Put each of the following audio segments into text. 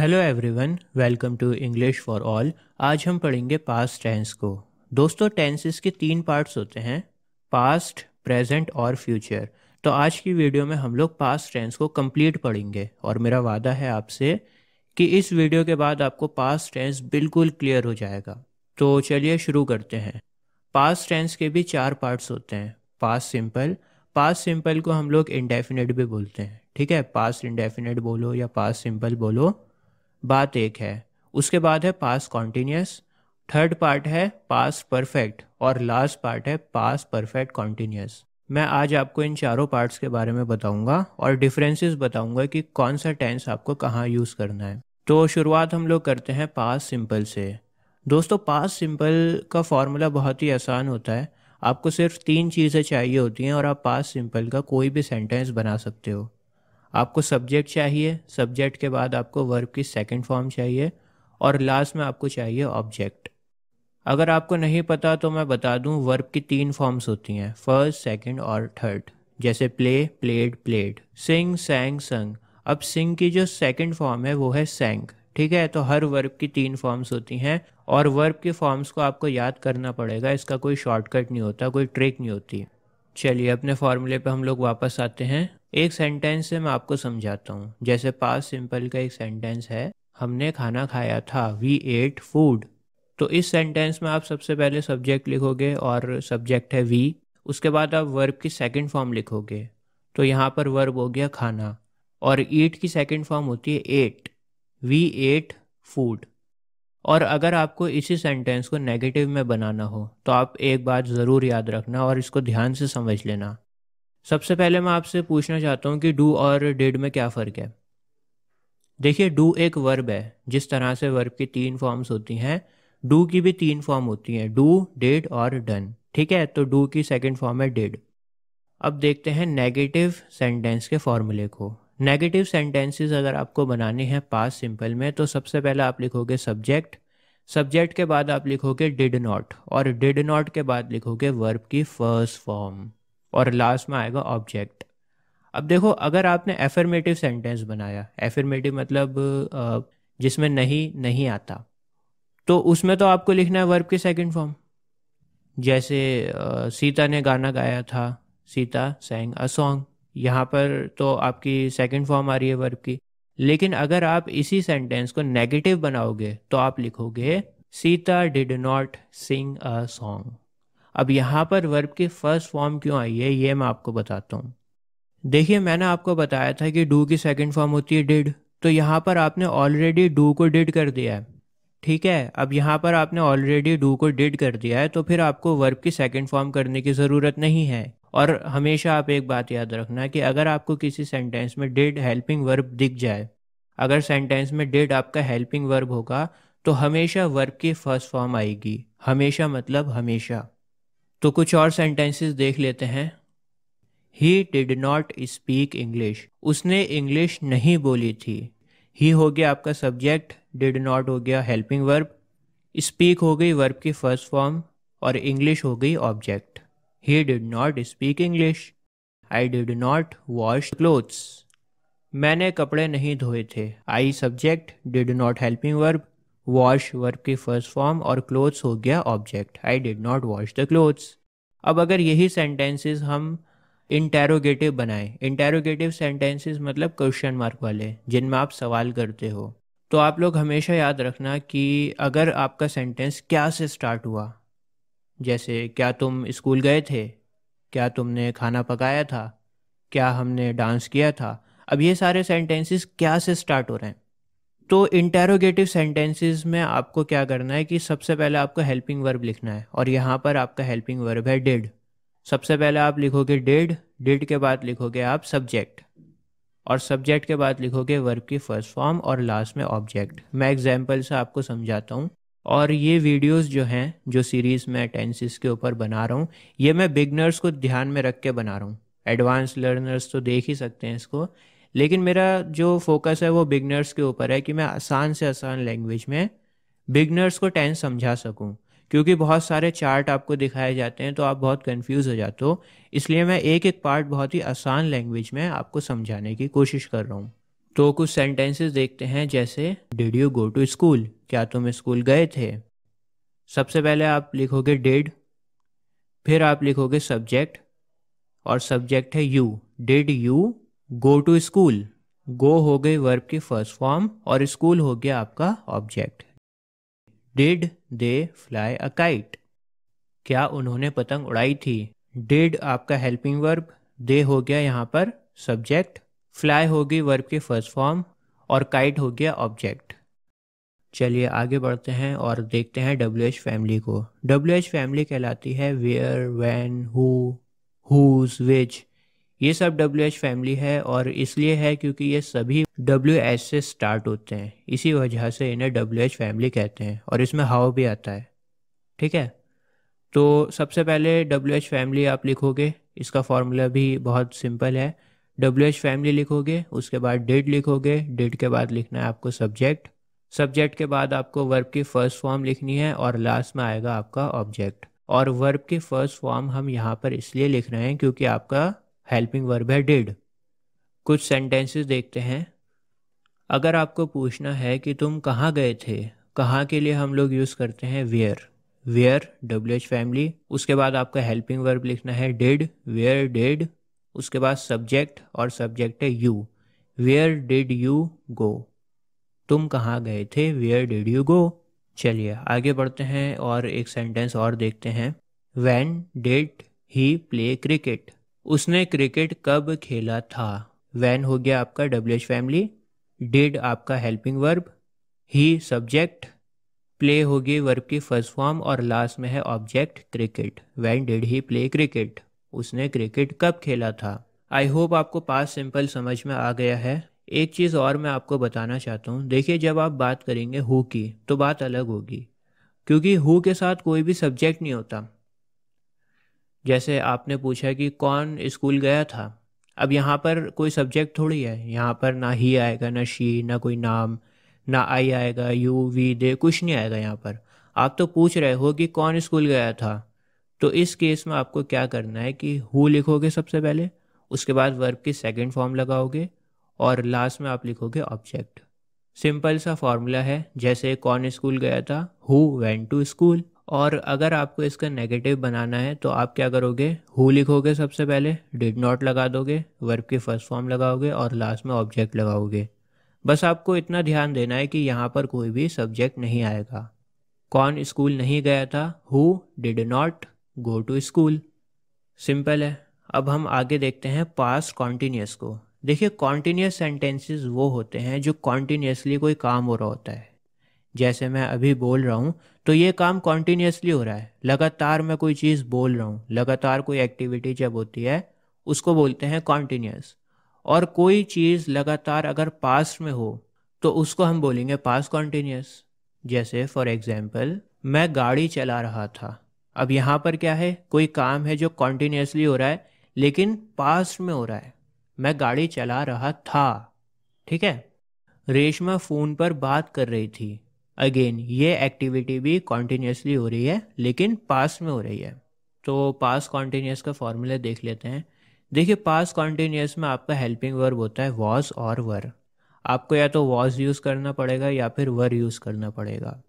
Hello everyone welcome to English for all आज हम पढ़ेंगे पास्ट टेंस को दोस्तों टेंसेस के तीन पार्ट्स होते हैं पास्ट प्रेजेंट और फ्यूचर तो आज की वीडियो में हम लोग पास्ट टेंस को कंप्लीट पढ़ेंगे और मेरा वादा है आपसे कि इस वीडियो के बाद आपको पास्ट टेंस बिल्कुल क्लियर हो जाएगा तो चलिए शुरू करते हैं पास्ट टेंस के भी चार पार्ट्स होते हैं पास्ट सिंपल पास्ट सिंपल को हम लोग इंडेफिनेट भी बोलते हैं ठीक है पास्ट इंडेफिनेट बोलो या पास्ट सिंपल बोलो बात एक है उसके बाद है पास कॉन्टीन्यूस थर्ड पार्ट है पास परफेक्ट और लास्ट पार्ट है पास परफेक्ट कॉन्टीन्यूस मैं आज आपको इन चारों पार्ट्स के बारे में बताऊंगा और डिफरेंसेस बताऊंगा कि कौन सा टेंस आपको कहाँ यूज़ करना है तो शुरुआत हम लोग करते हैं पास सिंपल से दोस्तों पास सिंपल का फॉर्मूला बहुत ही आसान होता है आपको सिर्फ तीन चीज़ें चाहिए होती हैं और आप पास सिंपल का कोई भी सेंटेंस बना सकते हो आपको सब्जेक्ट चाहिए सब्जेक्ट के बाद आपको वर्ब की सेकेंड फॉर्म चाहिए और लास्ट में आपको चाहिए ऑब्जेक्ट अगर आपको नहीं पता तो मैं बता दूं वर्ब की तीन फॉर्म्स होती हैं फर्स्ट सेकंड और थर्ड जैसे play played played sing sang sung अब सिंग की जो सेकंड फॉर्म है वो है सेंग ठीक है तो हर वर्ब की तीन फॉर्म्स होती हैं और वर्ब के फॉर्म्स को आपको याद करना पड़ेगा इसका कोई शॉर्टकट नहीं होता कोई ट्रिक नहीं होती चलिए अपने फॉर्मूले पे हम लोग वापस आते हैं एक सेंटेंस से मैं आपको समझाता हूँ जैसे पास सिंपल का एक सेंटेंस है हमने खाना खाया था वी एट फूड तो इस सेंटेंस में आप सबसे पहले सब्जेक्ट लिखोगे और सब्जेक्ट है वी उसके बाद आप वर्ब की सेकंड फॉर्म लिखोगे तो यहाँ पर वर्ब हो गया खाना और ईट की सेकंड फॉर्म होती है एट वी एट फूड और अगर आपको इसी सेंटेंस को नेगेटिव में बनाना हो तो आप एक बात ज़रूर याद रखना और इसको ध्यान से समझ लेना सबसे पहले मैं आपसे पूछना चाहता हूँ कि डू और डिड में क्या फ़र्क है देखिए डू एक वर्ब है जिस तरह से वर्ब की तीन फॉर्म्स होती हैं डू की भी तीन फॉर्म होती हैं डू डिड और डन ठीक है तो डू की सेकेंड फॉर्म है डिड अब देखते हैं नेगेटिव सेंटेंस के फॉर्मूले को नेगेटिव सेंटेंसेस अगर आपको बनाने हैं पास सिंपल में तो सबसे पहले आप लिखोगे सब्जेक्ट सब्जेक्ट के बाद आप लिखोगे डिड नॉट और डिड नॉट के बाद लिखोगे वर्ब की फर्स्ट फॉर्म और लास्ट में आएगा ऑब्जेक्ट अब देखो अगर आपने एफर्मेटिव सेंटेंस बनाया एफर्मेटिव मतलब जिसमें नहीं नहीं आता तो उसमें तो आपको लिखना है वर्ब की सेकंड फॉर्म जैसे सीता ने गाना गाया था सीता सैंग अ सॉन्ग यहाँ पर तो आपकी सेकंड फॉर्म आ रही है वर्ब की लेकिन अगर आप इसी सेंटेंस को नेगेटिव बनाओगे तो आप लिखोगे Sita did not sing a song अब यहाँ पर वर्ब की फर्स्ट फॉर्म क्यों आई है ये मैं आपको बताता हूँ देखिए मैंने आपको बताया था कि डू की सेकंड फॉर्म होती है डिड तो यहाँ पर आपने ऑलरेडी डू को डिड कर दिया है ठीक है अब यहाँ पर आपने ऑलरेडी डू को डिड कर दिया है तो फिर आपको वर्ब की सेकंड फॉर्म करने की ज़रूरत नहीं है और हमेशा आप एक बात याद रखना कि अगर आपको किसी सेंटेंस में डिड हेल्पिंग वर्ब दिख जाए अगर सेंटेंस में डिड आपका हेल्पिंग वर्ब होगा तो हमेशा वर्ब की फर्स्ट फॉर्म आएगी हमेशा मतलब हमेशा तो कुछ और सेंटेंसेस देख लेते हैं he did not speak English उसने इंग्लिश नहीं बोली थी ही हो गया आपका सब्जेक्ट डिड नॉट हो गया हेल्पिंग वर्ब स्पीक हो गई वर्ब की फर्स्ट फॉर्म और इंग्लिश हो गई object he did not speak English I did not wash clothes मैंने कपड़े नहीं धोए थे I subject did not helping verb wash verb की फर्स्ट फॉर्म और क्लोथ्स हो गया object I did not wash the clothes अब अगर यही सेंटेंसेस हम इंटेरोगेटिव बनाए इंटेरोगेटिव सेंटेंसेस मतलब क्वेश्चन मार्क वाले जिनमें आप सवाल करते हो तो आप लोग हमेशा याद रखना कि अगर आपका सेंटेंस क्या से स्टार्ट हुआ जैसे क्या तुम स्कूल गए थे क्या तुमने खाना पकाया था क्या हमने डांस किया था अब ये सारे सेंटेंसेस क्या से स्टार्ट हो रहे हैं तो इंटेरोगेटिव सेंटेंसेस में आपको क्या करना है कि सबसे पहले आपको हेल्पिंग वर्ब लिखना है और यहाँ पर आपका हेल्पिंग वर्ब है डेड सबसे पहले आप लिखोगे डेड डेड के बाद लिखोगे आप सब्जेक्ट और सब्जेक्ट के बाद लिखोगे वर्ब की फर्स्ट फॉर्म और लास्ट में ऑब्जेक्ट मैं एग्जाम्पल से आपको समझाता हूँ और ये वीडियोस जो हैं जो सीरीज़ मैं टेंसिस के ऊपर बना रहा हूँ ये मैं बिगनर्स को ध्यान में रख के बना रहा हूँ एडवांस लर्नर्स तो देख ही सकते हैं इसको लेकिन मेरा जो फोकस है वो बिगनर्स के ऊपर है कि मैं आसान से आसान लैंग्वेज में बिगनर्स को टेंस समझा सकूं क्योंकि बहुत सारे चार्ट आपको दिखाए जाते हैं तो आप बहुत कंफ्यूज हो जाते हो इसलिए मैं एक एक पार्ट बहुत ही आसान लैंग्वेज में आपको समझाने की कोशिश कर रहा हूँ तो कुछ सेंटेंसेस देखते हैं जैसे did you go to school क्या तुम स्कूल गए थे सबसे पहले आप लिखोगे डिड फिर आप लिखोगे सब्जेक्ट और सब्जेक्ट है you did you go to school go हो गई वर्ब की फर्स्ट फॉर्म और स्कूल हो गया आपका object did they fly a kite क्या उन्होंने पतंग उड़ाई थी डिड आपका हेल्पिंग वर्ब दे हो गया यहाँ पर सब्जेक्ट फ्लाई हो गई वर्ब की फर्स्ट फॉर्म और काइट हो गया ऑब्जेक्ट चलिए आगे बढ़ते हैं और देखते हैं डब्ल्यू एच फैमिली को डब्ल्यू एच फैमिली कहलाती है where when who whose which ये सब डब्ल्यू एच फैमिली है और इसलिए है क्योंकि ये सभी डब्ल्यू एच से स्टार्ट होते हैं इसी वजह से इन्हें डब्ल्यू एच फैमिली कहते हैं और इसमें हाव भी आता है ठीक है तो सबसे पहले डब्ल्यू एच फैमिली आप लिखोगे इसका फॉर्मूला भी बहुत सिंपल है डब्ल्यू एच फैमिली लिखोगे उसके बाद डेट लिखोगे डेट के बाद लिखना है आपको सब्जेक्ट सब्जेक्ट के बाद आपको वर्ब की फर्स्ट फॉर्म लिखनी है और लास्ट में आएगा आपका ऑब्जेक्ट और वर्ब की फर्स्ट फॉर्म हम यहाँ पर इसलिए लिख रहे हैं क्योंकि आपका हेल्पिंग वर्ब है डिड कुछ सेंटेंसेस देखते हैं अगर आपको पूछना है कि तुम कहाँ गए थे कहाँ के लिए हम लोग यूज़ करते हैं where where W H family उसके बाद आपका हेल्पिंग वर्ब लिखना है डिड वेयर डिड उसके बाद सब्जेक्ट और सब्जेक्ट है you where did you go तुम कहाँ गए थे वेयर डिड यू गो चलिए आगे बढ़ते हैं और एक सेंटेंस और देखते हैं when did he play cricket उसने क्रिकेट कब खेला था वैन हो गया आपका डब्ल्यू एच फैमिली डिड आपका helping verb he subject play होगी वर्ब की फर्स्ट फॉर्म और लास्ट में है object cricket when did he play cricket उसने क्रिकेट कब खेला था आई होप आपको पास सिंपल समझ में आ गया है एक चीज़ और मैं आपको बताना चाहता हूँ देखिए जब आप बात करेंगे हु की तो बात अलग होगी क्योंकि हु के साथ कोई भी सब्जेक्ट नहीं होता जैसे आपने पूछा कि कौन स्कूल गया था अब यहाँ पर कोई सब्जेक्ट थोड़ी है यहाँ पर ना ही आएगा ना शी ना कोई नाम ना आई आएगा यू वी दे कुछ नहीं आएगा यहाँ पर आप तो पूछ रहे हो कि कौन स्कूल गया था तो इस केस में आपको क्या करना है कि हु लिखोगे सबसे पहले उसके बाद वर्ब की सेकेंड फॉर्म लगाओगे और लास्ट में आप लिखोगे ऑब्जेक्ट सिंपल सा फॉर्मूला है जैसे कौन स्कूल गया था हु वेंट टू स्कूल और अगर आपको इसका नेगेटिव बनाना है तो आप क्या करोगे हु लिखोगे सबसे पहले डिड नॉट लगा दोगे वर्ब की फर्स्ट फॉर्म लगाओगे और लास्ट में ऑब्जेक्ट लगाओगे बस आपको इतना ध्यान देना है कि यहाँ पर कोई भी सब्जेक्ट नहीं आएगा कौन स्कूल नहीं गया था who did not go to school simple है अब हम आगे देखते हैं पास्ट कॉन्टीन्यूस को देखिए कॉन्टीन्यूस सेंटेंसेस वो होते हैं जो कॉन्टीन्यूसली कोई काम हो रहा होता है जैसे मैं अभी बोल रहा हूँ तो ये काम कॉन्टीन्यूसली हो रहा है लगातार मैं कोई चीज़ बोल रहा हूँ लगातार कोई एक्टिविटी जब होती है उसको बोलते हैं कॉन्टीन्यूस और कोई चीज़ लगातार अगर पास्ट में हो तो उसको हम बोलेंगे पास्ट कॉन्टीन्यूस जैसे फॉर एग्ज़ाम्पल मैं गाड़ी चला रहा था अब यहाँ पर क्या है कोई काम है जो कॉन्टीन्यूसली हो रहा है लेकिन पास्ट में हो रहा है मैं गाड़ी चला रहा था ठीक है रेशमा फ़ोन पर बात कर रही थी अगेन ये एक्टिविटी भी कॉन्टीन्यूसली हो रही है लेकिन पास में हो रही है तो पास कॉन्टीन्यूस का फॉर्मूला देख लेते हैं देखिए पास कॉन्टीन्यूस में आपका हेल्पिंग वर्ब होता है वॉज और वर आपको या तो वॉज यूज़ करना पड़ेगा या फिर वर यूज़ करना पड़ेगा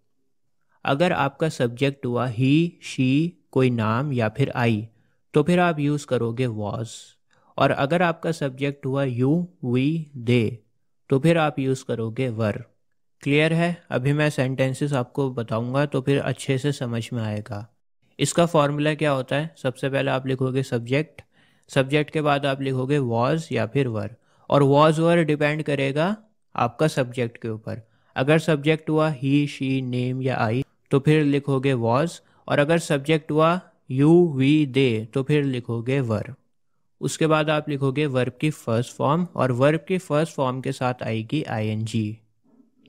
अगर आपका सब्जेक्ट हुआ ही शी कोई नाम या फिर आई तो फिर आप यूज़ करोगे वॉज और अगर आपका सब्जेक्ट हुआ यू वी दे तो फिर आप यूज़ करोगे वर क्लियर है अभी मैं सेंटेंसेस आपको बताऊंगा तो फिर अच्छे से समझ में आएगा इसका फॉर्मूला क्या होता है सबसे पहले आप लिखोगे सब्जेक्ट सब्जेक्ट के बाद आप लिखोगे वॉज या फिर वर और वॉज वर डिपेंड करेगा आपका सब्जेक्ट के ऊपर अगर सब्जेक्ट हुआ ही शी नेम या आई तो फिर लिखोगे वॉज और अगर सब्जेक्ट हुआ यू वी दे तो फिर लिखोगे वर उसके बाद आप लिखोगे वर्ब की फर्स्ट फॉर्म और वर्ब की फर्स्ट फॉर्म के साथ आएगी आई एन जी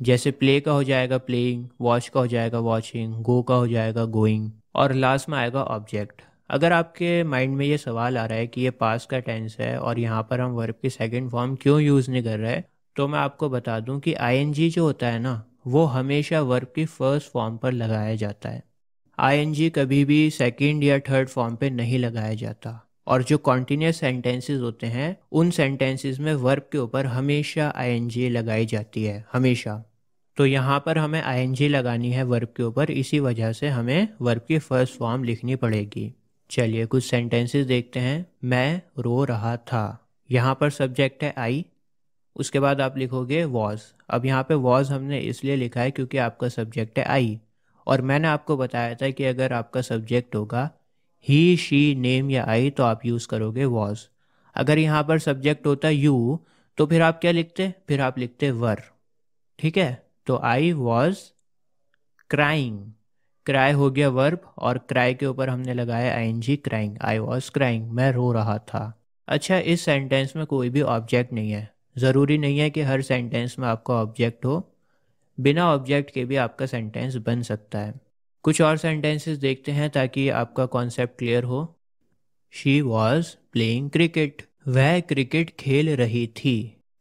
जैसे प्ले का हो जाएगा प्लेइंग वॉच का हो जाएगा वॉचिंग गो का हो जाएगा गोइंग और लास्ट में आएगा ऑब्जेक्ट अगर आपके माइंड में ये सवाल आ रहा है कि ये पास का टेंस है और यहाँ पर हम वर्ब की सेकेंड फॉर्म क्यों यूज़ नहीं कर रहे तो मैं आपको बता दूं कि आई जो होता है ना वो हमेशा वर्ब की फर्स्ट फॉर्म पर लगाया जाता है आई कभी भी सेकेंड या थर्ड फॉर्म पर नहीं लगाया जाता और जो कॉन्टीन्यूस सेंटेंसेस होते हैं उन सेंटेंसेस में वर्ब के ऊपर हमेशा आई लगाई जाती है हमेशा तो यहाँ पर हमें आई लगानी है वर्ब के ऊपर इसी वजह से हमें वर्ब की फर्स्ट फॉर्म लिखनी पड़ेगी चलिए कुछ सेंटेंसेस देखते हैं मैं रो रहा था यहाँ पर सब्जेक्ट है आई उसके बाद आप लिखोगे वॉज अब यहाँ पे वॉज हमने इसलिए लिखा है क्योंकि आपका सब्जेक्ट है आई और मैंने आपको बताया था कि अगर आपका सब्जेक्ट होगा ही शी नेम या आई तो आप यूज़ करोगे वॉज अगर यहाँ पर सब्जेक्ट होता यू तो फिर आप क्या लिखते फिर आप लिखते वर ठीक है तो आई वॉज क्राइंग क्राई हो गया वर्ब और क्राई के ऊपर हमने लगाया I N G crying I was crying मैं रो रहा था अच्छा इस सेंटेंस में कोई भी ऑब्जेक्ट नहीं है ज़रूरी नहीं है कि हर सेंटेंस में आपका ऑब्जेक्ट हो बिना ऑब्जेक्ट के भी आपका सेंटेंस बन सकता है कुछ और सेंटेंसेस देखते हैं ताकि आपका कॉन्सेप्ट क्लियर हो शी वॉज प्लेइंग क्रिकेट वह क्रिकेट खेल रही थी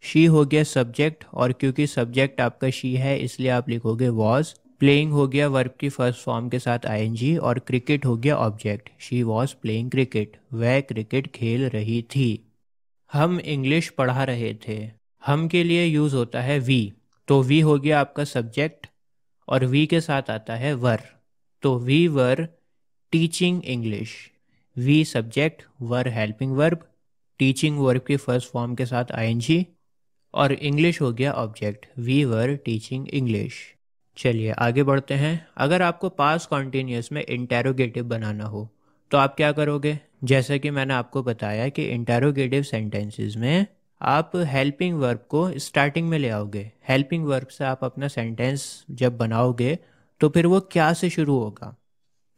शी हो गया सब्जेक्ट और क्योंकि सब्जेक्ट आपका शी है इसलिए आप लिखोगे वॉज प्लेइंग हो गया वर्ब की फर्स्ट फॉर्म के साथ आई और क्रिकेट हो गया object she was playing cricket वह क्रिकेट खेल रही थी हम इंग्लिश पढ़ा रहे थे हम के लिए यूज़ होता है वी तो वी हो गया आपका सब्जेक्ट और वी के साथ आता है वर तो we were teaching English we subject were helping verb teaching verb की फर्स्ट फॉर्म के साथ आई और इंग्लिश हो गया object we were teaching English चलिए आगे बढ़ते हैं अगर आपको पास कॉन्टीन्यूस में इंटेरोगेटिव बनाना हो तो आप क्या करोगे जैसे कि मैंने आपको बताया कि इंटेरोगेटिव सेंटेंसेस में आप हेल्पिंग वर्ब को स्टार्टिंग में ले आओगे हेल्पिंग वर्ब से आप अपना सेंटेंस जब बनाओगे तो फिर वो क्या से शुरू होगा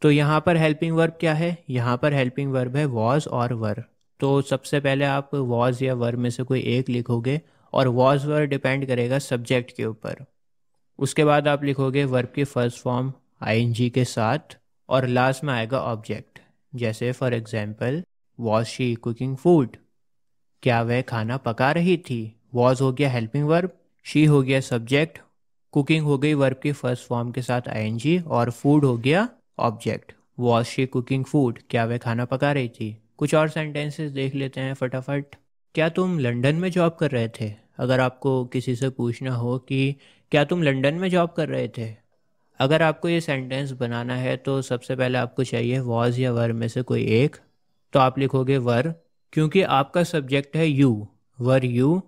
तो यहाँ पर हेल्पिंग वर्ब क्या है यहाँ पर हेल्पिंग वर्ब है वॉज और वर तो सबसे पहले आप वॉज या वर में से कोई एक लिखोगे और वॉज वर्ब डिपेंड करेगा सब्जेक्ट के ऊपर उसके बाद आप लिखोगे वर्ब की फर्स्ट फॉर्म आई के साथ और लास्ट में आएगा ऑब्जेक्ट जैसे for example was she cooking food क्या वह खाना पका रही थी वॉज हो गया हेल्पिंग वर्ब शी हो गया सब्जेक्ट कुकिंग हो गई वर्ब की फर्स्ट फॉर्म के साथ आई और फूड हो गया object was she cooking food क्या वह खाना पका रही थी कुछ और सेंटेंसेस देख लेते हैं फटाफट क्या तुम लंदन में जॉब कर रहे थे अगर आपको किसी से पूछना हो कि क्या तुम लंदन में जॉब कर रहे थे अगर आपको ये सेंटेंस बनाना है तो सबसे पहले आपको चाहिए वॉज या वर में से कोई एक तो आप लिखोगे वर क्योंकि आपका सब्जेक्ट है you were you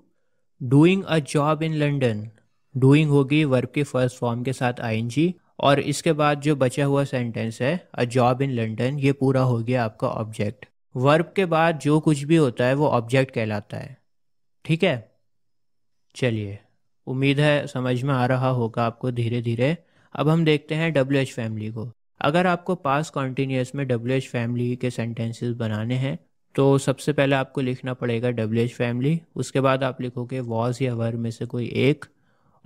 doing a job in London doing होगी वर्ब के फर्स्ट फॉर्म के साथ आई और इसके बाद जो बचा हुआ सेंटेंस है अ जॉब इन लंडन ये पूरा हो गया आपका ऑब्जेक्ट वर्ब के बाद जो कुछ भी होता है वो ऑब्जेक्ट कहलाता है ठीक है चलिए उम्मीद है समझ में आ रहा होगा आपको धीरे धीरे अब हम देखते हैं डब्ल्यू एच फैमिली को अगर आपको पास कॉन्टीन्यूस में डब्ल्यू एच फैमिली के सेंटेंसेस बनाने हैं तो सबसे पहले आपको लिखना पड़ेगा डब्ल्यू एच फैमिली उसके बाद आप लिखोगे वॉज या वर्ब में से कोई एक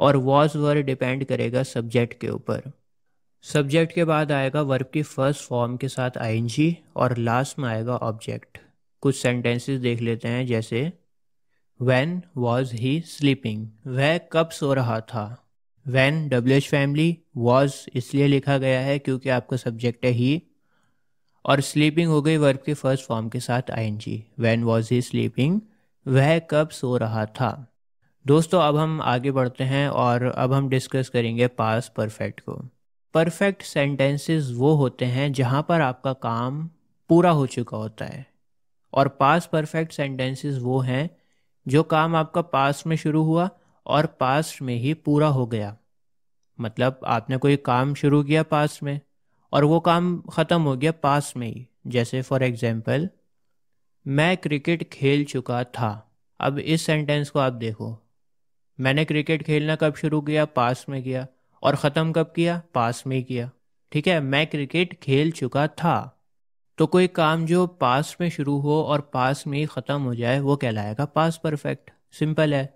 और वॉज वर्ब डिपेंड करेगा सब्जेक्ट के ऊपर सब्जेक्ट के बाद आएगा वर्ब की फर्स्ट फॉर्म के साथ आईएनजी और लास्ट में आएगा ऑब्जेक्ट कुछ सेंटेंसेस देख लेते हैं जैसे वैन वॉज ही स्लीपिंग वह कब सो रहा था when W H family was इसलिए लिखा गया है क्योंकि आपका सब्जेक्ट है ही और स्लीपिंग हो गई वर्ब के फर्स्ट फॉर्म के साथ I N G when was he sleeping वह कब सो रहा था दोस्तों अब हम आगे बढ़ते हैं और अब हम डिस्कस करेंगे पास परफेक्ट को परफेक्ट सेंटेंसेस वो होते हैं जहाँ पर आपका काम पूरा हो चुका होता है और पास परफेक्ट सेंटेंसेस वो हैं जो काम आपका पास्ट में शुरू हुआ और पास्ट में ही पूरा हो गया मतलब आपने कोई काम शुरू किया पास्ट में और वो काम ख़त्म हो गया पास्ट में ही जैसे फॉर एग्ज़ाम्पल मैं क्रिकेट खेल चुका था अब इस सेंटेंस को आप देखो मैंने क्रिकेट खेलना कब शुरू किया पास्ट में किया और ख़त्म कब किया पास में किया ठीक है मैं क्रिकेट खेल चुका था तो कोई काम जो पास में शुरू हो और पास में ही ख़त्म हो जाए वो कहलाएगा पास परफेक्ट सिंपल है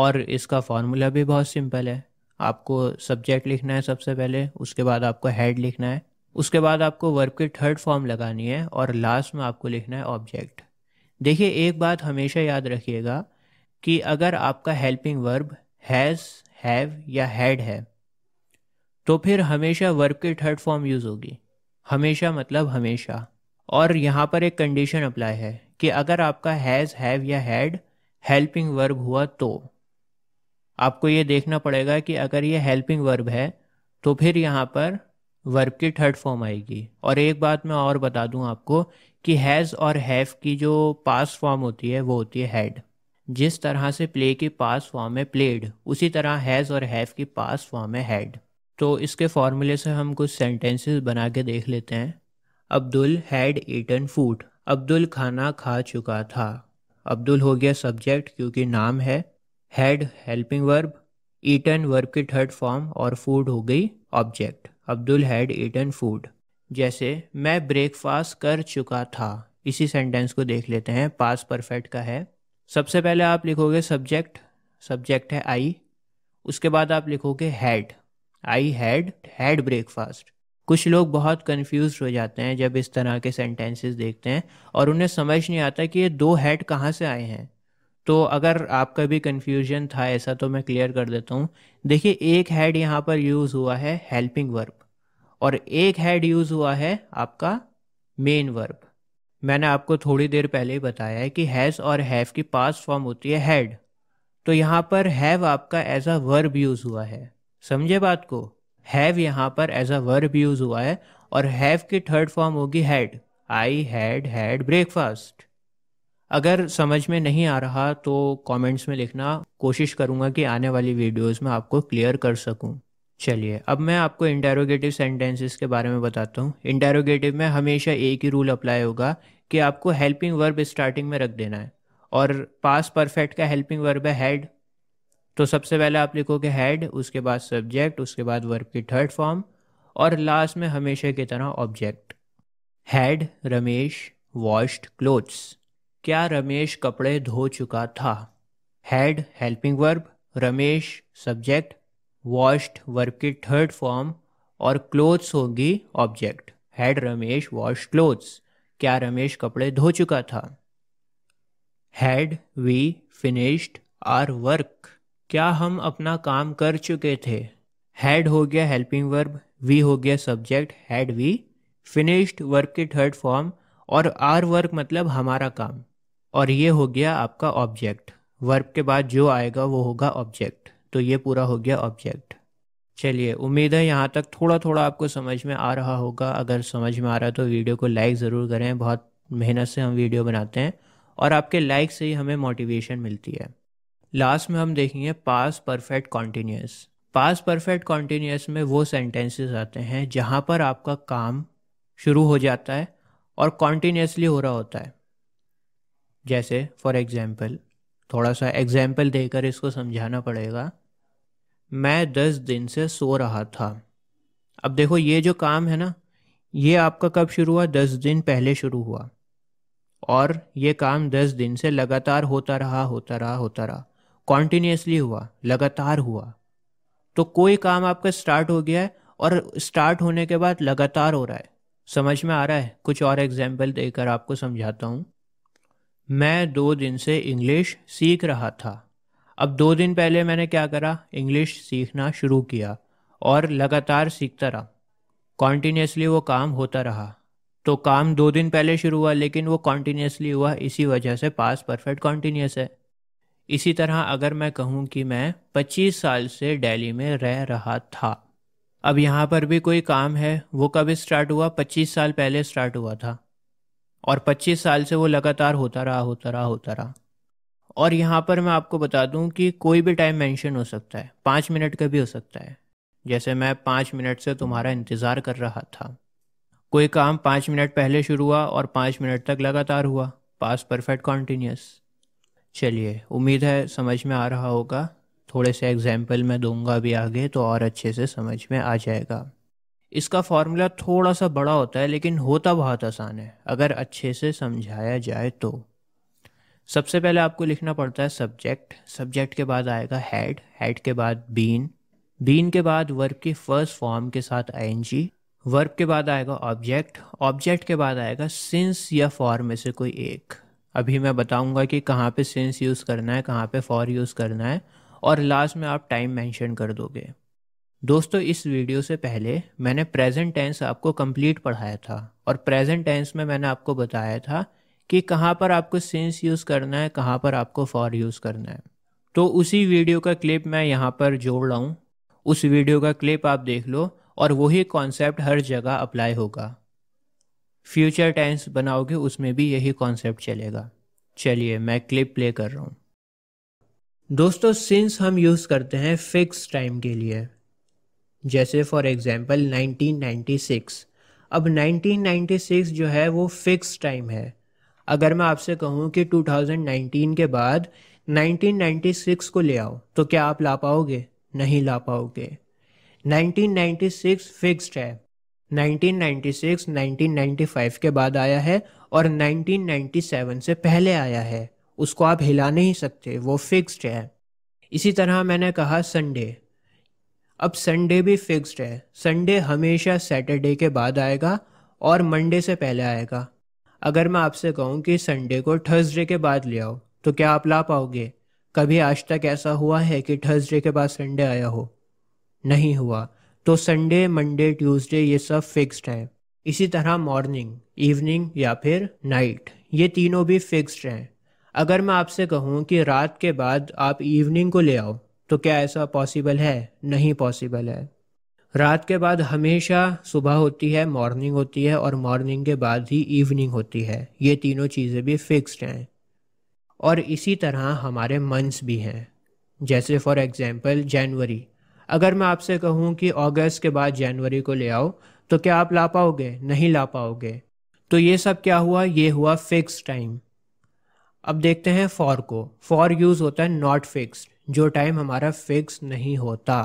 और इसका फॉर्मूला भी बहुत सिंपल है आपको सब्जेक्ट लिखना है सबसे पहले उसके बाद आपको हेड लिखना है उसके बाद आपको वर्ब के थर्ड फॉर्म लगानी है और लास्ट में आपको लिखना है ऑब्जेक्ट देखिए एक बात हमेशा याद रखिएगा कि अगर आपका हेल्पिंग वर्ब हैज़ हैव या हैड है तो फिर हमेशा वर्ब की थर्ड फॉर्म यूज़ होगी हमेशा मतलब हमेशा और यहाँ पर एक कंडीशन अप्लाई है कि अगर आपका हैज़ हैव या हैड हेल्पिंग वर्ब हुआ तो आपको ये देखना पड़ेगा कि अगर ये हेल्पिंग वर्ब है तो फिर यहाँ पर वर्ब की थर्ड फॉर्म आएगी और एक बात मैं और बता दूँ आपको कि हैज़ और हैव की जो पास फॉर्म होती है वो होती है हैड जिस तरह से प्ले की पास फॉर्म है प्लेड उसी तरह हैज़ और हैव की पास फॉर्म है हैड तो इसके फॉर्मूले से हम कुछ सेंटेंसेस बना के देख लेते हैं Abdul had eaten food Abdul खाना खा चुका था अब्दुल हो गया सब्जेक्ट क्योंकि नाम है had helping verb eaten verb की थर्ड फॉर्म और फूड हो गई object Abdul had eaten food जैसे मैं ब्रेकफास्ट कर चुका था इसी सेंटेंस को देख लेते हैं पास परफेक्ट का है सबसे पहले आप लिखोगे सब्जेक्ट सब्जेक्ट है आई उसके बाद आप लिखोगे had I had had breakfast कुछ लोग बहुत कंफ्यूज हो जाते हैं जब इस तरह के सेंटेंसेस देखते हैं और उन्हें समझ नहीं आता कि ये दो हैड कहाँ से आए हैं तो अगर आपका भी कंफ्यूजन था ऐसा तो मैं क्लियर कर देता हूँ देखिए एक हैड यहाँ पर यूज़ हुआ है हेल्पिंग वर्ब और एक हैड यूज़ हुआ है आपका मेन वर्ब मैंने आपको थोड़ी देर पहले ही बताया है कि हैज़ और हैव की पास फॉर्म होती है हैड तो यहाँ पर हैव आपका एज अ वर्ब यूज़ हुआ है समझे बात को हैव यहाँ पर एज अ वर्ब यूज हुआ है और हैव की थर्ड फॉर्म होगी had I had had breakfast अगर समझ में नहीं आ रहा तो कमेंट्स में लिखना कोशिश करूंगा कि आने वाली वीडियोस में आपको क्लियर कर सकूं चलिए अब मैं आपको इंटेरोगेटिव सेंटेंसेस के बारे में बताता हूँ इंटेरोगेटिव में हमेशा एक ही रूल अप्लाई होगा कि आपको हेल्पिंग वर्ब स्टार्टिंग में रख देना है और पास परफेक्ट का हेल्पिंग वर्ब है हैड तो सबसे पहले आप लिखोगे हेड उसके बाद सब्जेक्ट उसके बाद वर्ब की थर्ड फॉर्म और लास्ट में हमेशा की तरह object had Ramesh washed clothes क्या रमेश कपड़े धो चुका था had helping verb Ramesh subject washed verb की थर्ड फॉर्म और क्लोथ्स होगी object had Ramesh wash clothes क्या रमेश कपड़े धो चुका था had we finished our work क्या हम अपना काम कर चुके थे हैड हो गया हेल्पिंग वर्ब वी हो गया subject had we finished work के थर्ड फॉर्म और आर वर्क मतलब हमारा काम और ये हो गया आपका ऑब्जेक्ट वर्ब के बाद जो आएगा वो होगा ऑब्जेक्ट तो ये पूरा हो गया ऑब्जेक्ट चलिए उम्मीद है यहाँ तक थोड़ा थोड़ा आपको समझ में आ रहा होगा अगर समझ में आ रहा है तो वीडियो को लाइक ज़रूर करें बहुत मेहनत से हम वीडियो बनाते हैं और आपके लाइक से ही हमें मोटिवेशन मिलती है लास्ट में हम देखेंगे past perfect continuous past perfect continuous में वो सेंटेंसेस आते हैं जहाँ पर आपका काम शुरू हो जाता है और कॉन्टीन्यूसली हो रहा होता है जैसे फॉर एग्ज़ाम्पल थोड़ा सा एग्ज़ाम्पल देकर इसको समझाना पड़ेगा मैं दस दिन से सो रहा था अब देखो ये जो काम है ना ये आपका कब शुरू हुआ दस दिन पहले शुरू हुआ और ये काम दस दिन से लगातार होता रहा होता रहा होता रहा कॉन्टीन्यूसली हुआ लगातार हुआ तो कोई काम आपका स्टार्ट हो गया है और स्टार्ट होने के बाद लगातार हो रहा है समझ में आ रहा है कुछ और एग्जाम्पल देकर आपको समझाता हूँ मैं दो दिन से इंग्लिश सीख रहा था अब दो दिन पहले मैंने क्या करा इंग्लिश सीखना शुरू किया और लगातार सीखता रहा कॉन्टीन्यूसली वो काम होता रहा तो काम दो दिन पहले शुरू हुआ लेकिन वो कॉन्टीन्यूसली हुआ इसी वजह से पास परफेक्ट कॉन्टीन्यूस है इसी तरह अगर मैं कहूँ कि मैं 25 साल से दिल्ली में रह रहा था अब यहाँ पर भी कोई काम है वो कब स्टार्ट हुआ 25 साल पहले स्टार्ट हुआ था और 25 साल से वो लगातार होता रहा होता रहा होता रहा और यहाँ पर मैं आपको बता दूँ कि कोई भी टाइम मेंशन हो सकता है पाँच मिनट का भी हो सकता है जैसे मैं पाँच मिनट से तुम्हारा इंतज़ार कर रहा था कोई काम पाँच मिनट पहले शुरू हुआ और पाँच मिनट तक लगातार हुआ पास परफेक्ट कॉन्टीन्यूस चलिए उम्मीद है समझ में आ रहा होगा थोड़े से एग्जाम्पल मैं दूंगा अभी आगे तो और अच्छे से समझ में आ जाएगा इसका फॉर्मूला थोड़ा सा बड़ा होता है लेकिन होता बहुत आसान है अगर अच्छे से समझाया जाए तो सबसे पहले आपको लिखना पड़ता है सब्जेक्ट सब्जेक्ट के बाद आएगा हेड हेड के बाद बीन बीन के बाद वर्ब की फर्स्ट फॉर्म के साथ आई वर्ब के बाद आएगा ऑब्जेक्ट ऑब्जेक्ट के बाद आएगा सिंस या फॉर्म में से कोई एक अभी मैं बताऊंगा कि कहाँ पे सिंस यूज़ करना है कहाँ पे फॉर यूज़ करना है और लास्ट में आप टाइम मेंशन कर दोगे दोस्तों इस वीडियो से पहले मैंने प्रेजेंट टेंस आपको कंप्लीट पढ़ाया था और प्रेजेंट टेंस में मैंने आपको बताया था कि कहाँ पर आपको सिंस यूज़ करना है कहाँ पर आपको फॉर यूज़ करना है तो उसी वीडियो का क्लिप मैं यहाँ पर जोड़ रहा हूँ उस वीडियो का क्लिप आप देख लो और वही कॉन्सेप्ट हर जगह अप्लाई होगा फ्यूचर टेंस बनाओगे उसमें भी यही कॉन्सेप्ट चलेगा चलिए मैं क्लिप प्ले कर रहा हूँ दोस्तों सिंस हम यूज़ करते हैं फिक्स टाइम के लिए जैसे फॉर एग्ज़ाम्पल 1996 अब 1996 जो है वो फिक्स टाइम है अगर मैं आपसे कहूँ कि 2019 के बाद 1996 को ले आओ तो क्या आप ला पाओगे नहीं ला पाओगे 1996 फिक्स्ड है 1996, 1995 के बाद आया है और 1997 से पहले आया है उसको आप हिला नहीं सकते वो फिक्स्ड है इसी तरह मैंने कहा संडे अब संडे भी फिक्स्ड है संडे हमेशा सैटरडे के बाद आएगा और मंडे से पहले आएगा अगर मैं आपसे कहूँ कि संडे को थर्सडे के बाद ले आओ तो क्या आप ला पाओगे कभी आज तक ऐसा हुआ है कि थर्सडे के बाद संडे आया हो नहीं हुआ तो संडे मंडे ट्यूसडे ये सब फिक्स्ड हैं इसी तरह मॉर्निंग इवनिंग या फिर नाइट ये तीनों भी फिक्स्ड हैं अगर मैं आपसे कहूँ कि रात के बाद आप इवनिंग को ले आओ तो क्या ऐसा पॉसिबल है नहीं पॉसिबल है रात के बाद हमेशा सुबह होती है मॉर्निंग होती है और मॉर्निंग के बाद ही इवनिंग होती है ये तीनों चीज़ें भी फिक्स्ड हैं और इसी तरह हमारे मंथ्स भी हैं जैसे फॉर एग्जांपल जनवरी अगर मैं आपसे कहूँ कि अगस्त के बाद जनवरी को ले आओ तो क्या आप ला पाओगे नहीं ला पाओगे तो ये सब क्या हुआ ये हुआ फिक्स टाइम अब देखते हैं फॉर को फॉर यूज़ होता है नॉट फिक्स जो टाइम हमारा फिक्स नहीं होता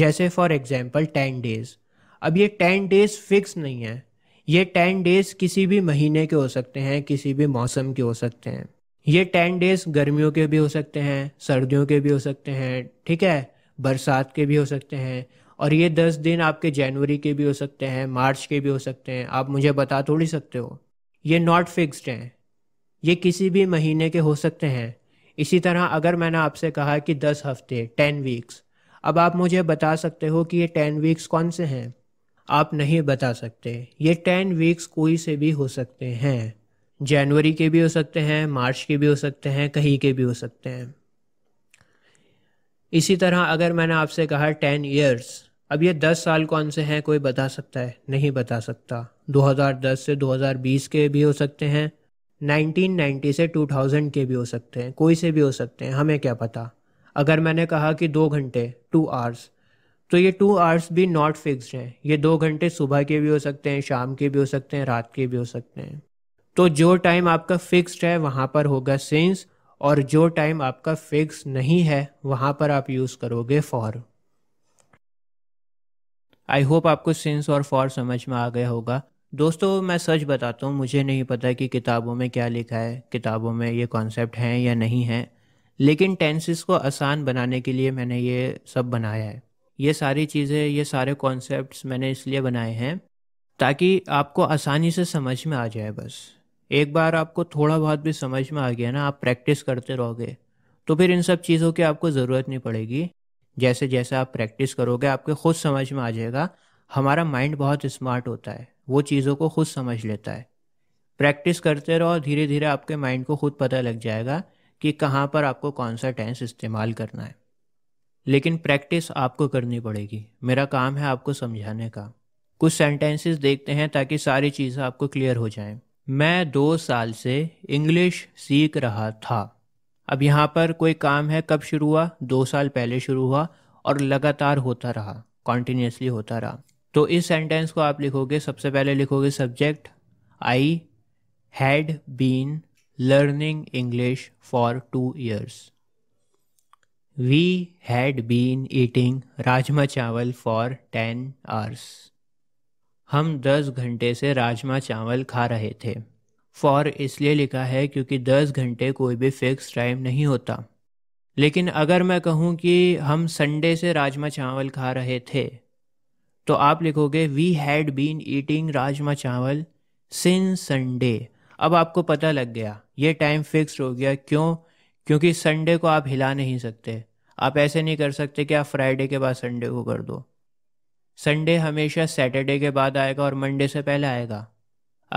जैसे फॉर एग्जाम्पल टेन डेज़ अब ये टेन डेज़ फिक्स नहीं है ये टेन डेज़ किसी भी महीने के हो सकते हैं किसी भी मौसम के हो सकते हैं ये टेन डेज़ गर्मियों के भी हो सकते हैं सर्दियों के भी हो सकते हैं ठीक है बरसात के भी हो सकते हैं और ये दस दिन आपके जनवरी के भी हो सकते हैं मार्च के भी हो सकते हैं आप मुझे बता थोड़ी सकते हो ये नॉट फिक्स्ड हैं ये किसी भी महीने के हो सकते हैं इसी तरह अगर मैंने आपसे कहा कि दस हफ्ते टेन वीक्स अब आप मुझे बता सकते हो कि ये टेन वीक्स कौन से हैं आप नहीं बता सकते ये टेन वीक्स कोई से भी हो सकते हैं जनवरी के भी हो सकते हैं मार्च के भी हो सकते हैं कहीं के भी हो सकते हैं इसी तरह अगर मैंने आपसे कहा टेन ईयर्स अब ये दस साल कौन से हैं कोई बता सकता है नहीं बता सकता 2010 से 2020 के भी हो सकते हैं 1990 से 2000 के भी हो सकते हैं कोई से भी हो सकते हैं हमें क्या पता अगर मैंने कहा कि दो घंटे टू आवर्स तो ये टू आवर्स भी नॉट फिक्स्ड हैं ये दो घंटे सुबह के भी हो सकते हैं शाम के भी हो सकते हैं रात के भी हो सकते हैं तो जो टाइम आपका फिक्स्ड है वहाँ पर होगा सिंस और जो टाइम आपका फिक्स नहीं है वहाँ पर आप यूज़ करोगे फॉर आई होप आपको सिंस और फॉर समझ में आ गया होगा दोस्तों मैं सच बताता हूँ मुझे नहीं पता कि किताबों में क्या लिखा है किताबों में ये कॉन्सेप्ट हैं या नहीं हैं लेकिन टेंसिस को आसान बनाने के लिए मैंने ये सब बनाया है ये सारी चीज़ें ये सारे कॉन्सेप्ट्स मैंने इसलिए बनाए हैं ताकि आपको आसानी से समझ में आ जाए बस एक बार आपको थोड़ा बहुत भी समझ में आ गया ना आप प्रैक्टिस करते रहोगे तो फिर इन सब चीज़ों की आपको ज़रूरत नहीं पड़ेगी जैसे जैसे आप प्रैक्टिस करोगे आपके खुद समझ में आ जाएगा हमारा माइंड बहुत स्मार्ट होता है वो चीज़ों को खुद समझ लेता है प्रैक्टिस करते रहो धीरे धीरे आपके माइंड को खुद पता लग जाएगा कि कहाँ पर आपको कौन सा टेंस इस्तेमाल करना है लेकिन प्रैक्टिस आपको करनी पड़ेगी मेरा काम है आपको समझाने का कुछ सेंटेंसेस देखते हैं ताकि सारी चीज़ें आपको क्लियर हो जाएं मैं दो साल से इंग्लिश सीख रहा था अब यहाँ पर कोई काम है कब शुरू हुआ दो साल पहले शुरू हुआ और लगातार होता रहा कॉन्टीन्यूसली होता रहा तो इस सेंटेंस को आप लिखोगे सबसे पहले लिखोगे subject I had been learning English for two years we had been eating rajma chawal for ten hours हम दस घंटे से राजमा चावल खा रहे थे फॉर इसलिए लिखा है क्योंकि दस घंटे कोई भी फिक्स टाइम नहीं होता लेकिन अगर मैं कहूँ कि हम संडे से राजमा चावल खा रहे थे तो आप लिखोगे we had been eating rajma chawal since Sunday अब आपको पता लग गया ये टाइम फिक्स हो गया क्यों क्योंकि संडे को आप हिला नहीं सकते आप ऐसे नहीं कर सकते कि आप फ्राइडे के बाद संडे को कर दो संडे हमेशा सैटरडे के बाद आएगा और मंडे से पहले आएगा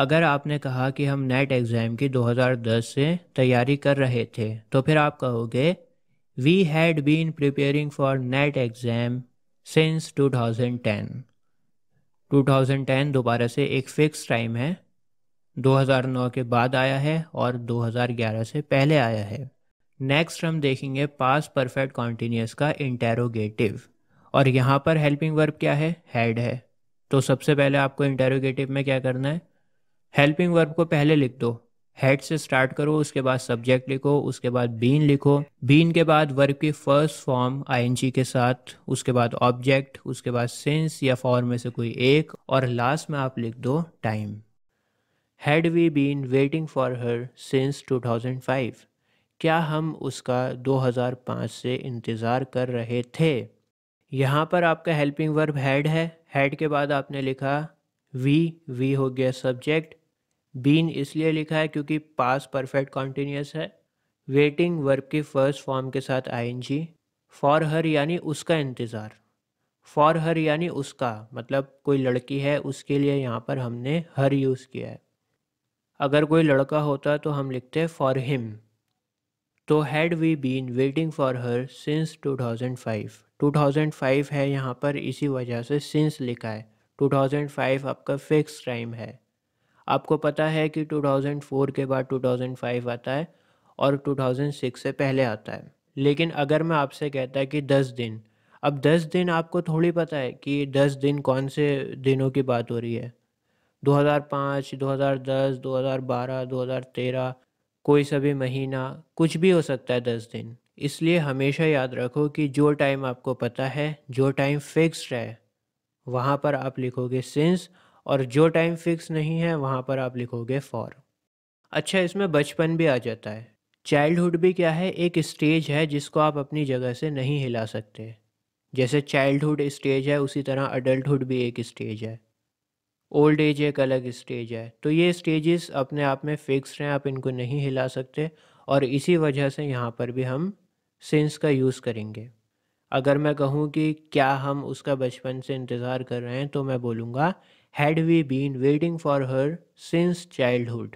अगर आपने कहा कि हम नेट एग्ज़ाम की 2010 से तैयारी कर रहे थे तो फिर आप कहोगे we had been preparing for NET exam since 2010 2010 दोबारा से एक फ़िक्स टाइम है 2009 के बाद आया है और 2011 से पहले आया है नेक्स्ट हम देखेंगे पास परफेक्ट कॉन्टीन्यूस का इंटेरोगेटिव और यहाँ पर हेल्पिंग वर्ब क्या है हैड है तो सबसे पहले आपको इंटेरोगेटिव में क्या करना है हेल्पिंग वर्ब को पहले लिख दो हेड से स्टार्ट करो उसके बाद सब्जेक्ट लिखो उसके बाद बीन लिखो बीन के बाद वर्ब की फर्स्ट फॉर्म आईएनजी के साथ उसके बाद ऑब्जेक्ट उसके बाद सेंस या फॉर्म में से कोई एक और लास्ट में आप लिख दो time had we been waiting for her since 2005 क्या हम उसका 2005 से इंतज़ार कर रहे थे यहाँ पर आपका हेल्पिंग वर्ब हैड है हैड के बाद आपने लिखा वी वी हो गया सब्जेक्ट बीन इसलिए लिखा है क्योंकि पास परफेक्ट कॉन्टीन्यूस है वेटिंग वर्ब की फर्स्ट फॉर्म के साथ जी फॉर हर यानी उसका इंतज़ार फॉर हर यानी उसका मतलब कोई लड़की है उसके लिए यहाँ पर हमने हर यूज़ किया है अगर कोई लड़का होता तो हम लिखते फॉर हिम तो had we been waiting for her since 2005 2005 है यहाँ पर इसी वजह से सिंस लिखा है 2005 आपका फिक्स टाइम है आपको पता है कि 2004 के बाद 2005 आता है और 2006 से पहले आता है लेकिन अगर मैं आपसे कहता कि 10 दिन अब 10 दिन आपको थोड़ी पता है कि 10 दिन कौन से दिनों की बात हो रही है 2005, 2010, 2012, 2013 कोई सभी महीना कुछ भी हो सकता है दस दिन इसलिए हमेशा याद रखो कि जो टाइम आपको पता है जो टाइम फिक्स है वहाँ पर आप लिखोगे सिंस और जो टाइम फिक्स नहीं है वहाँ पर आप लिखोगे फॉर अच्छा इसमें बचपन भी आ जाता है चाइल्डहुड भी क्या है एक स्टेज है जिसको आप अपनी जगह से नहीं हिला सकते जैसे चाइल्डहुड स्टेज है उसी तरह अडल्टहुड भी एक स्टेज है ओल्ड एज एक अलग स्टेज है तो ये स्टेजेस अपने आप में फिक्स हैं आप इनको नहीं हिला सकते और इसी वजह से यहाँ पर भी हम सेंस का यूज़ करेंगे अगर मैं कहूँ कि क्या हम उसका बचपन से इंतज़ार कर रहे हैं तो मैं बोलूँगा had we been waiting for her since childhood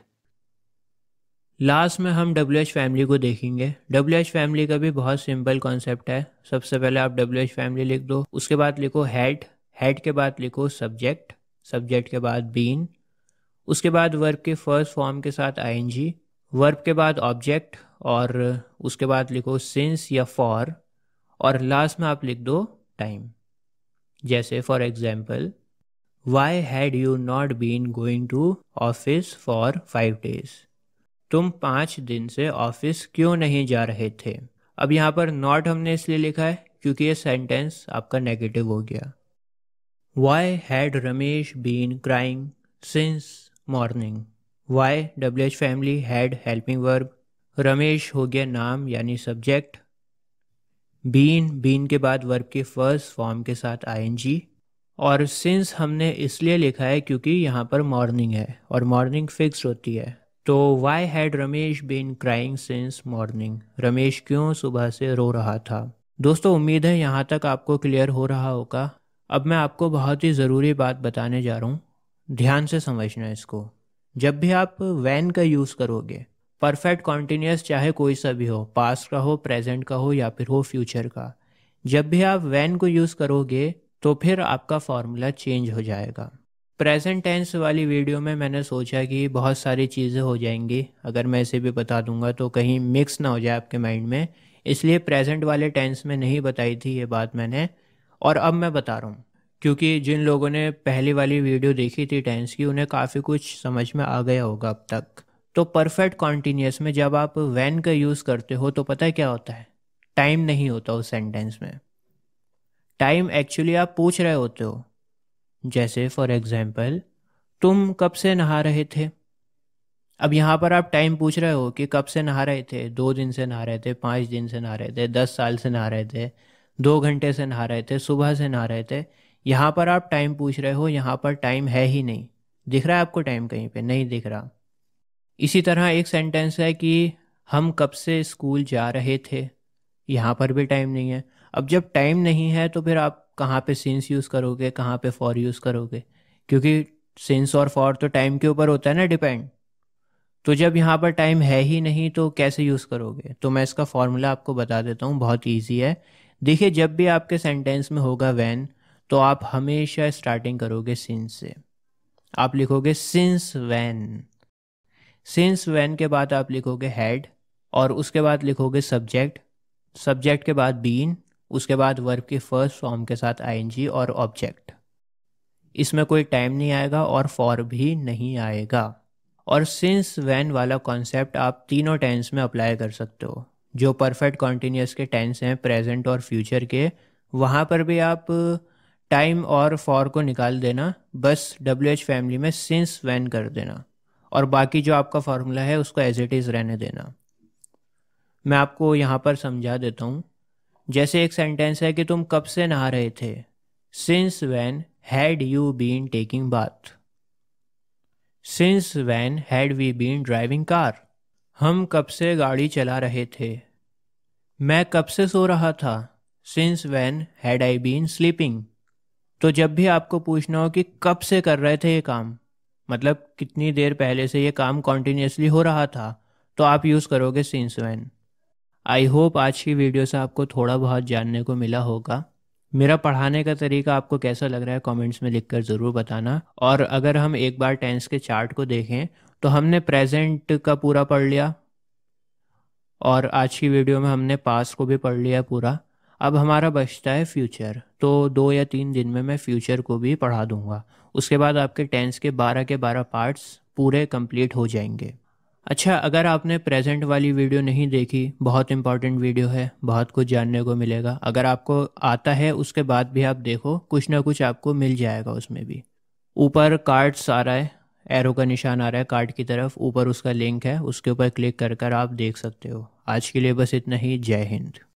last में हम डब्ल्यू एच फैमिली को देखेंगे डब्ल्यू एच फैमिली का भी बहुत सिंपल कॉन्सेप्ट है सबसे पहले आप डब्ल्यू एच फैमिली लिख दो उसके बाद लिखो हैड हेड के बाद लिखो सब्जेक्ट सब्जेक्ट के बाद बीन उसके बाद वर्ब के फर्स्ट फॉर्म के साथ आईएनजी वर्ब के बाद ऑब्जेक्ट और उसके बाद लिखो सिंस या फॉर और लास्ट में आप लिख दो टाइम जैसे for example why had you not been going to office for five days तुम पाँच दिन से ऑफिस क्यों नहीं जा रहे थे अब यहाँ पर नॉट हमने इसलिए लिखा है क्योंकि ये सेंटेंस आपका नेगेटिव हो गया Why had Ramesh been crying since morning? Why WH family had helping verb? Ramesh हो गया नाम यानी सब्जेक्ट बीन बीन के बाद verb के फर्स्ट फॉर्म के साथ जी और सिंस हमने इसलिए लिखा है क्योंकि यहाँ पर मॉर्निंग है और मॉर्निंग फिक्स होती है तो why had Ramesh been crying since morning Ramesh क्यों सुबह से रो रहा था दोस्तों उम्मीद है यहाँ तक आपको क्लियर हो रहा होगा अब मैं आपको बहुत ही ज़रूरी बात बताने जा रहा हूँ ध्यान से समझना इसको जब भी आप वैन का यूज़ करोगे परफेक्ट कॉन्टीन्यूस चाहे कोई सा भी हो पास्ट का हो प्रेजेंट का हो या फिर हो फ्यूचर का जब भी आप वैन को यूज़ करोगे तो फिर आपका फॉर्मूला चेंज हो जाएगा प्रेजेंट टेंस वाली वीडियो में मैंने सोचा कि बहुत सारी चीज़ें हो जाएंगी अगर मैं इसे भी बता दूंगा तो कहीं मिक्स ना हो जाए आपके माइंड में इसलिए प्रेजेंट वाले टेंस में नहीं बताई थी ये बात मैंने और अब मैं बता रहा हूँ क्योंकि जिन लोगों ने पहली वाली वीडियो देखी थी टेंस की उन्हें काफ़ी कुछ समझ में आ गया होगा अब तक तो परफेक्ट कॉन्टीन्यूस में जब आप वैन का यूज़ करते हो तो पता है क्या होता है टाइम नहीं होता उस सेंटेंस में टाइम एक्चुअली आप पूछ रहे होते हो जैसे फॉर एग्ज़ाम्पल तुम कब से नहा रहे थे अब यहाँ पर आप टाइम पूछ रहे हो कि कब से नहा रहे थे दो दिन से नहा रहे थे पाँच दिन से नहा रहे थे दस साल से नहा रहे थे दो घंटे से नहा रहे थे सुबह से नहा रहे थे यहाँ पर आप टाइम पूछ रहे हो यहाँ पर टाइम है ही नहीं दिख रहा है आपको टाइम कहीं पे नहीं दिख रहा इसी तरह एक सेंटेंस है कि हम कब से स्कूल जा रहे थे यहाँ पर भी टाइम नहीं है अब जब टाइम नहीं है तो फिर आप कहाँ पे सिंस यूज़ करोगे कहाँ पे फॉर यूज़ करोगे क्योंकि सिंस और फॉर तो टाइम के ऊपर होता है ना डिपेंड तो जब यहाँ पर टाइम है ही नहीं तो कैसे यूज़ करोगे तो मैं इसका फॉर्मूला आपको बता देता हूँ बहुत ईजी है देखिए जब भी आपके सेंटेंस में होगा वैन तो आप हमेशा स्टार्टिंग करोगे सिंस से आप लिखोगे सिंस वैन सिंस वैन के बाद आप लिखोगे हैड और उसके बाद लिखोगे सब्जेक्ट सब्जेक्ट के बाद बीन उसके बाद वर्ब की फर्स्ट फॉर्म के साथ आईएनजी और ऑब्जेक्ट इसमें कोई टाइम नहीं आएगा और फॉर भी नहीं आएगा और सिंस वैन वाला कॉन्सेप्ट आप तीनों टेंस में अप्लाई कर सकते हो जो परफेक्ट कॉन्टीन्यूस के टेंस हैं प्रेजेंट और फ्यूचर के वहाँ पर भी आप टाइम और फॉर को निकाल देना बस डब्ल्यू एच फैमिली में सिंस वैन कर देना और बाकी जो आपका फार्मूला है उसको एज इट इज़ रहने देना मैं आपको यहाँ पर समझा देता हूँ जैसे एक सेंटेंस है कि तुम कब से नहा रहे थे since when had you been taking bath since when had we been driving car हम कब से गाड़ी चला रहे थे मैं कब से सो रहा था since when had I been sleeping तो जब भी आपको पूछना हो कि कब से कर रहे थे ये काम मतलब कितनी देर पहले से ये काम कॉन्टीन्यूसली हो रहा था तो आप यूज़ करोगे सिंस वैन आई होप आज की वीडियो से आपको थोड़ा बहुत जानने को मिला होगा मेरा पढ़ाने का तरीका आपको कैसा लग रहा है कमेंट्स में लिखकर ज़रूर बताना और अगर हम एक बार टेंस के चार्ट को देखें तो हमने प्रेजेंट का पूरा पढ़ लिया और आज की वीडियो में हमने पास को भी पढ़ लिया पूरा अब हमारा बचता है फ्यूचर तो दो या तीन दिन में मैं फ्यूचर को भी पढ़ा दूंगा उसके बाद आपके टेंस के बारह के बारह पार्ट्स पूरे कंप्लीट हो जाएंगे अच्छा अगर आपने प्रेजेंट वाली वीडियो नहीं देखी बहुत इंपॉर्टेंट वीडियो है बहुत कुछ जानने को मिलेगा अगर आपको आता है उसके बाद भी आप देखो कुछ ना कुछ आपको मिल जाएगा उसमें भी ऊपर कार्ड्स आ रहा है एरो का निशान आ रहा है कार्ड की तरफ ऊपर उसका लिंक है उसके ऊपर क्लिक कर कर आप देख सकते हो आज के लिए बस इतना ही जय हिंद